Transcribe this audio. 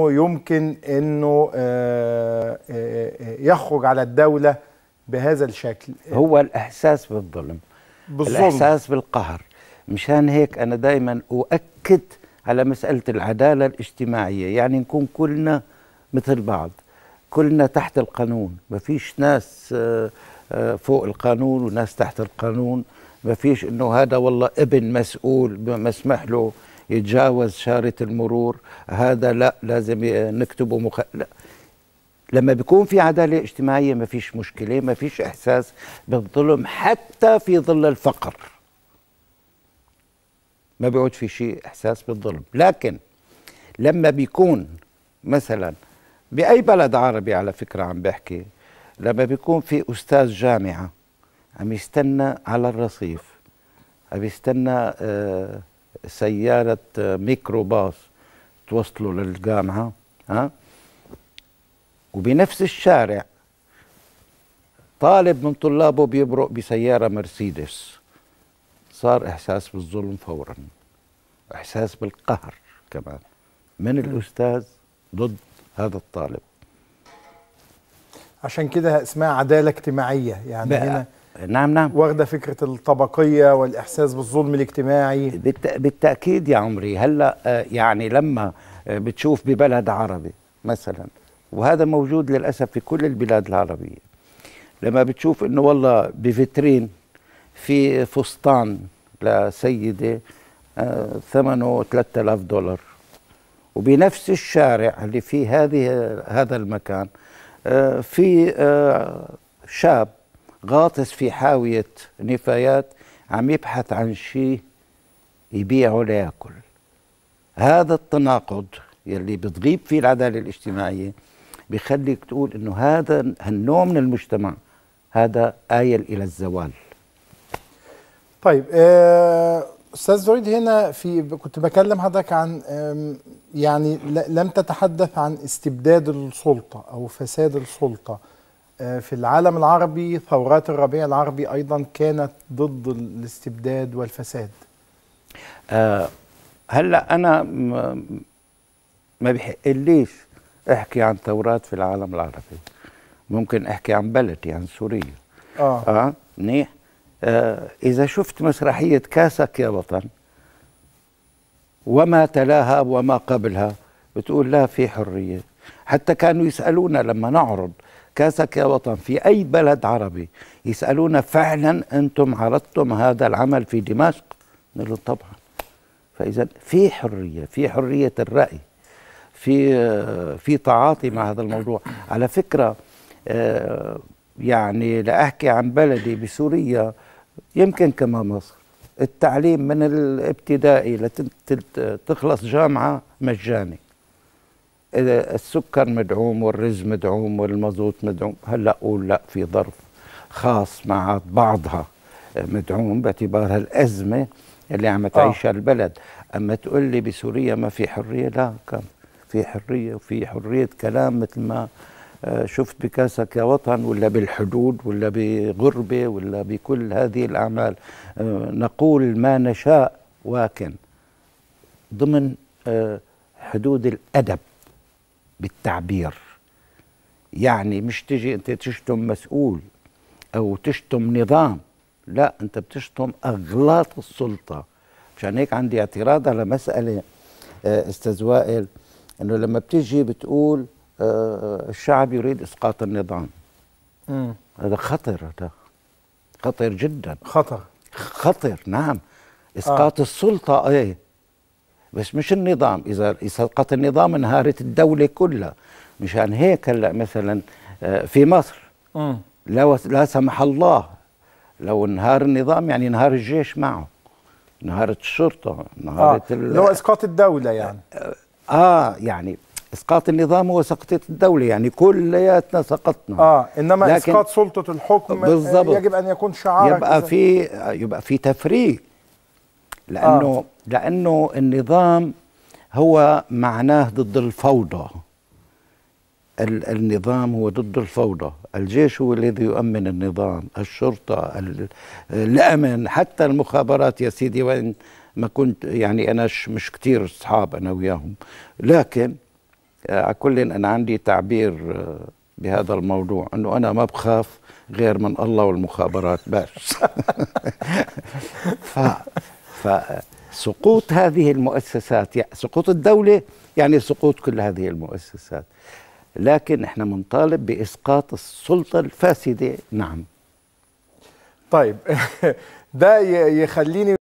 يمكن انه آه، آه، آه، يخرج على الدوله بهذا الشكل هو الاحساس بالظلم بالظلم الاحساس بالقهر مشان هيك انا دائما اؤكد على مساله العداله الاجتماعيه يعني نكون كلنا مثل بعض كلنا تحت القانون ما فيش ناس فوق القانون وناس تحت القانون ما فيش انه هذا والله ابن مسؤول ما اسمح له يتجاوز شارة المرور هذا لا لازم نكتبه مخ... لا. لما بيكون في عدالة اجتماعية ما فيش مشكلة ما فيش إحساس بالظلم حتى في ظل الفقر ما بيعود في شيء إحساس بالظلم لكن لما بيكون مثلا بأي بلد عربي على فكرة عم بحكي لما بيكون في أستاذ جامعة عم يستنى على الرصيف عم يستنى آه سيارة ميكروباص توصلوا للجامعة ها وبنفس الشارع طالب من طلابه بيبرق بسيارة مرسيدس صار إحساس بالظلم فورا إحساس بالقهر كمان من الأستاذ ضد هذا الطالب عشان كده اسمها عدالة اجتماعية يعني هنا نعم نعم واخده فكره الطبقيه والاحساس بالظلم الاجتماعي بالت... بالتاكيد يا عمري هلا آه، يعني لما آه، بتشوف ببلد عربي مثلا وهذا موجود للاسف في كل البلاد العربيه لما بتشوف انه والله بفترين في فستان لسيده آه، ثمنه 3000 دولار وبنفس الشارع اللي في هذه هذا المكان في شاب غاطس في حاوية نفايات عم يبحث عن شيء يبيعه لياكل هذا التناقض يلي بتغيب فيه العدالة الاجتماعية بخليك تقول انه هذا هالنوع من المجتمع هذا آيل إلى الزوال طيب آه، استاذ زريد دريد هنا في كنت بكلم حضرتك عن يعني لم تتحدث عن استبداد السلطه او فساد السلطه آه، في العالم العربي ثورات الربيع العربي أيضا كانت ضد الاستبداد والفساد أه هلأ أنا ما ليش أحكي عن ثورات في العالم العربي ممكن أحكي عن بلدي يعني عن سوريا آه, آه منيح آه إذا شفت مسرحية كاسك يا وطن وما تلاها وما قبلها بتقول لا في حرية حتى كانوا يسألونا لما نعرض كاسك يا وطن في أي بلد عربي يسألونا فعلا أنتم عرضتم هذا العمل في دمشق نقول طبعا فإذا في حرية في حرية الرأي في في تعاطي مع هذا الموضوع على فكرة آه، يعني لأحكي عن بلدي بسوريا يمكن كما مصر التعليم من الابتدائي لتخلص جامعة مجاني السكر مدعوم والرز مدعوم والمازوت مدعوم هلا اقول لا في ظرف خاص مع بعضها مدعوم باعتبارها الازمه اللي عم تعيشها آه. البلد اما تقول لي بسوريا ما في حريه لا كان في حريه وفي حريه كلام مثل ما آه، شفت بكاسك يا وطن ولا بالحدود ولا بغربه ولا بكل هذه الاعمال آه، نقول ما نشاء واكن ضمن آه، حدود الادب بالتعبير يعني مش تجي انت تشتم مسؤول او تشتم نظام لا انت بتشتم اغلاط السلطه مشان هيك عندي اعتراض على مساله آه، استاذ وائل انه لما بتجي بتقول آه، آه، الشعب يريد اسقاط النظام م. هذا خطر هذا خطر جدا خطر خطر نعم اسقاط آه. السلطه ايه بس مش النظام اذا سقط النظام انهارت الدوله كلها مشان هيك هلا مثلا آه، في مصر آه. لو لا سمح الله لو انهار النظام يعني انهار الجيش معه انهارت الشرطه انهارت آه. اللي هو اسقاط الدوله يعني اه, آه، يعني اسقاط النظام هو سقطت الدولة يعني كلياتنا سقطنا اه انما اسقاط سلطة الحكم بالزبط. يجب ان يكون شعارك يبقى في يبقى في تفريق لانه آه. لانه النظام هو معناه ضد الفوضى النظام هو ضد الفوضى الجيش هو الذي يؤمن النظام الشرطة الأمن حتى المخابرات يا سيدي وين ما كنت يعني أنا مش كتير أصحاب أنا وياهم لكن آه، على كل إن أنا عندي تعبير آه، بهذا الموضوع أنه أنا ما بخاف غير من الله والمخابرات بس ف فسقوط هذه المؤسسات يعني سقوط الدولة يعني سقوط كل هذه المؤسسات لكن احنا منطالب بإسقاط السلطة الفاسدة نعم طيب ده يخليني